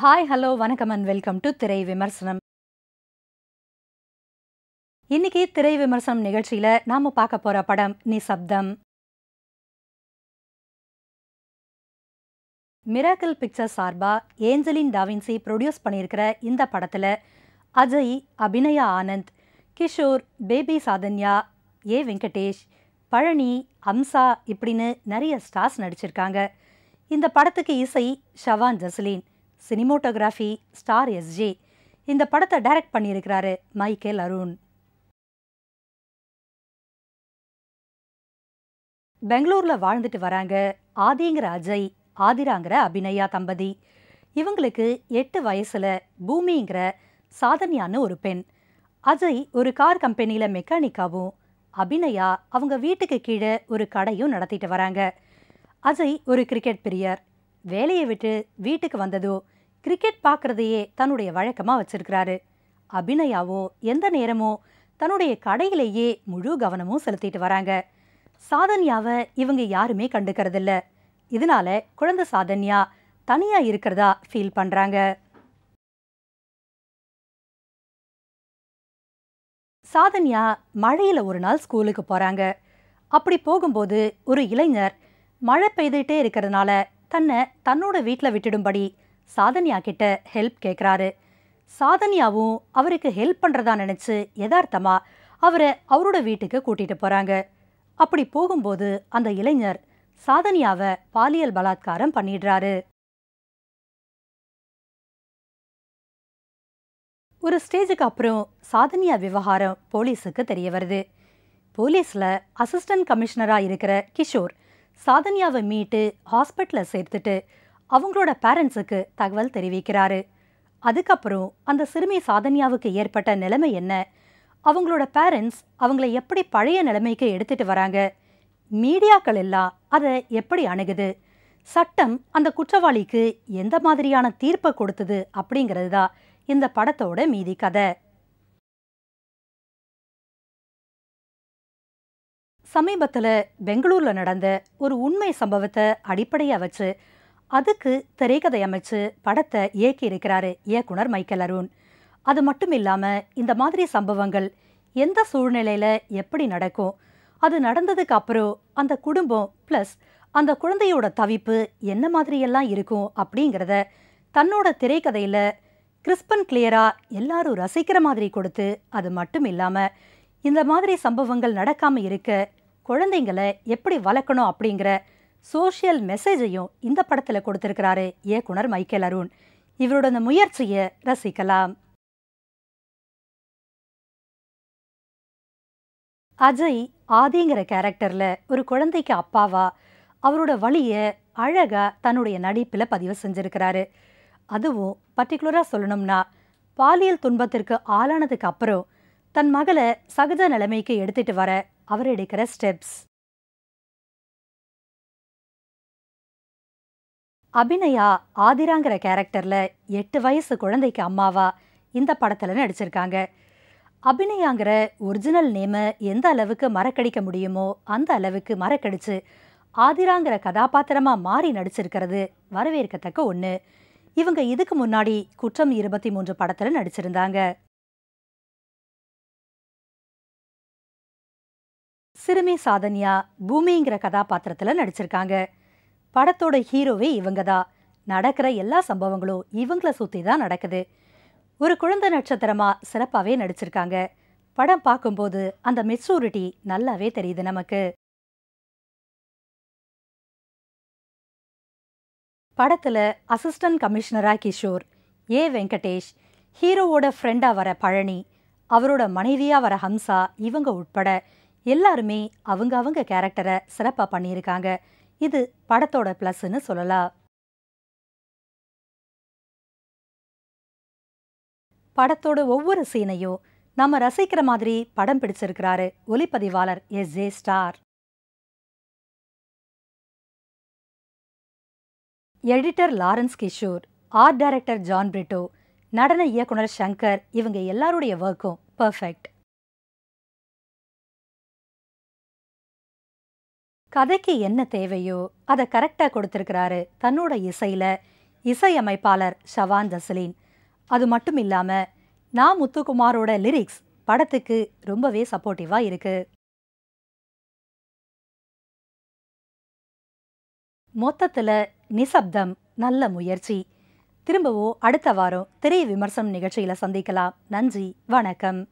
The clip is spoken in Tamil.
ஹாய் ஹலோ வணக்கம் அண்ட் வெல்கம் டு திரை விமர்சனம் இன்னைக்கு திரை விமர்சனம் நிகழ்ச்சியில நாம பார்க்க போகிற படம் நிசப்தம் மிராக்கிள் பிக்சர் சார்பா ஏஞ்சலின் டாவின்சி ப்ரொடியூஸ் பண்ணியிருக்கிற இந்த படத்துல அஜய் அபிநயா ஆனந்த் கிஷோர் பேபி சாதன்யா ஏ வெங்கடேஷ் பழனி அம்சா இப்படின்னு நிறைய ஸ்டார்ஸ் நடிச்சிருக்காங்க இந்த படத்துக்கு இசை Shavan Jasleen cinematography Star S இந்த படத்தை டைரக்ட் பண்ணியிருக்கிறாரு மைக்கேல் அருண் பெங்களூரில் வாழ்ந்துட்டு வராங்க ஆதிங்கிற அஜய் ஆதிராங்கிற அபிநயா தம்பதி இவங்களுக்கு எட்டு வயசில் பூமிங்கிற சாதன்யான்னு ஒரு பெண் அஜய் ஒரு கார் கம்பெனியில் மெக்கானிக்காவும் அபிநயா அவங்க வீட்டுக்கு கீழே ஒரு கடையும் நடத்திட்டு வராங்க அஜய் ஒரு கிரிக்கெட் பிரியர் வேலையை விட்டு வீட்டுக்கு வந்ததோ கிரிக்கெட் பார்க்குறதையே தன்னுடைய வழக்கமாக வச்சிருக்கிறாரு அபிநயாவோ எந்த நேரமோ தன்னுடைய கடையிலேயே முழு கவனமும் செலுத்திட்டு வராங்க சாதன்யாவை இவங்க யாருமே கண்டுக்கிறதில்ல இதனால குழந்தை சாதன்யா தனியாக இருக்கிறதா ஃபீல் பண்ணுறாங்க சாதன்யா மழையில் ஒரு நாள் ஸ்கூலுக்கு போகிறாங்க அப்படி போகும்போது ஒரு இளைஞர் மழை பெய்துகிட்டே இருக்கிறதுனால தன்னை தன்னோட வீட்டில் விட்டுடும்படி சாதன்யா கிட்ட ஹெல்ப் கேட்குறாரு சாதன்யாவும் அவருக்கு ஹெல்ப் பண்ணுறதா நினச்சி யதார்த்தமாக அவரை அவரோட வீட்டுக்கு கூட்டிகிட்டு போகிறாங்க அப்படி போகும்போது அந்த இளைஞர் சாதனியாவை பாலியல் பலாத்காரம் பண்ணிடுறாரு ஒரு ஸ்டேஜுக்கு அப்புறம் சாதனியா விவகாரம் போலீஸுக்கு தெரிய வருது போலீஸில் அசிஸ்டன்ட் கமிஷனராக இருக்கிற கிஷோர் சாதன்யாவை மீட்டு ஹாஸ்பிட்டலில் சேர்த்துட்டு அவங்களோட பேரண்ட்ஸுக்கு தகவல் தெரிவிக்கிறாரு அதுக்கப்புறம் அந்த சிறுமி சாதன்யாவுக்கு ஏற்பட்ட நிலைமை என்ன அவங்களோட பேரண்ட்ஸ் அவங்கள எப்படி பழைய நிலைமைக்கு எடுத்துட்டு வராங்க மீடியாக்கள் எல்லாம் அதை எப்படி அணுகுது சட்டம் அந்த குற்றவாளிக்கு எந்த மாதிரியான தீர்ப்பை கொடுத்தது அப்படிங்கிறது தான் இந்த படத்தோட மீதி கதை சமீபத்தில் பெங்களூரில் நடந்த ஒரு உண்மை சம்பவத்தை அடிப்படையாக வச்சு அதுக்கு திரைக்கதை அமைச்சு படத்தை இயக்கி இருக்கிறாரு இயக்குனர் மைக்கேல் அருண் அது மட்டும் இல்லாமல் இந்த மாதிரி சம்பவங்கள் எந்த சூழ்நிலையில் எப்படி நடக்கும் அது நடந்ததுக்கு அப்புறம் அந்த குடும்பம் ப்ளஸ் அந்த குழந்தையோட தவிப்பு என்ன மாதிரியெல்லாம் இருக்கும் அப்படிங்கிறத தன்னோட திரைக்கதையில் கிறிஸ்பன் கிளியராக எல்லாரும் ரசிக்கிற மாதிரி கொடுத்து அது மட்டும் இல்லாமல் இந்த மாதிரி சம்பவங்கள் நடக்காமல் இருக்க குழந்தைங்களை எப்படி வளர்க்கணும் அப்படிங்கிற சோஷியல் மெசேஜையும் இந்த படத்தில் கொடுத்துருக்கிறாரு இயக்குனர் மைக்கேல் அருண் இவரோட அந்த முயற்சியை ரசிக்கலாம் அஜய் ஆதிங்கிற கேரக்டரில் ஒரு குழந்தைக்கு அப்பாவா அவரோட வழியை அழகாக தன்னுடைய நடிப்பில் பதிவு செஞ்சுருக்கிறாரு அதுவும் பர்டிகுலராக சொல்லணும்னா பாலியல் துன்பத்திற்கு ஆளானதுக்கு அப்புறம் தன் மகளை சகஜ நிலைமைக்கு எடுத்துகிட்டு வர எடுக்கிற ஸ்டெப்ஸ் அபிநயா ஆதிராங்கிற கேரக்டரில் எட்டு வயசு குழந்தைக்கு அம்மாவா இந்த படத்தில் நடிச்சிருக்காங்க அபிநயாங்கிற ஒரிஜினல் நேமை எந்த அளவுக்கு மறக்கடிக்க முடியுமோ அந்த அளவுக்கு மறக்கடிச்சு ஆதிராங்கிற கதாபாத்திரமாக மாறி நடிச்சிருக்கிறது வரவேற்கத்தக்க ஒன்று இவங்க இதுக்கு முன்னாடி குற்றம் இருபத்தி மூன்று படத்தில் நடிச்சிருந்தாங்க சிறுமி சாதன்யா பூமிங்கிற கதாபாத்திரத்தில் நடிச்சிருக்காங்க படத்தோட ஹீரோவே இவங்க தான் நடக்கிற எல்லா சம்பவங்களும் இவங்கள சுற்றி தான் நடக்குது ஒரு குழந்தை நட்சத்திரமாக சிறப்பாகவே நடிச்சிருக்காங்க படம் பார்க்கும்போது அந்த மெச்சூரிட்டி நல்லாவே தெரியுது நமக்கு படத்தில் அசிஸ்டன்ட் கமிஷனரா கிஷோர் ஏ வெங்கடேஷ் ஹீரோவோட ஃப்ரெண்டாக வர பழனி அவரோட மனைவியாக வர ஹம்சா இவங்க உட்பட எல்லாருமே அவங்க அவங்க கேரக்டரை சிறப்பாக பண்ணியிருக்காங்க இது படத்தோட ப்ளஸ்ன்னு சொல்லலாம் படத்தோட ஒவ்வொரு சீனையும் நம்ம ரசிக்கிற மாதிரி படம் பிடிச்சிருக்கிறாரு ஒலிப்பதிவாளர் S J Star editor Lawrence Kishore art director John Britto நடன இயக்குனர் சங்கர் இவங்க எல்லாருடைய ஒர்க்கும் பர்ஃபெக்ட் கதைக்கு என்ன தேவையோ அதை கரெக்டாக கொடுத்துருக்கிறாரு தன்னோட இசையில் இசையமைப்பாளர் ஷவான் ஜசலின் அது மட்டும் இல்லாமல் நான் முத்துக்குமாரோட லிரிக்ஸ் படத்துக்கு ரொம்பவே சப்போர்ட்டிவாக இருக்கு மொத்தத்தில் நிசப்தம் நல்ல முயற்சி திரும்பவோ அடுத்த வாரம் திரை விமர்சனம் நிகழ்ச்சியில் சந்திக்கலாம் நன்றி வணக்கம்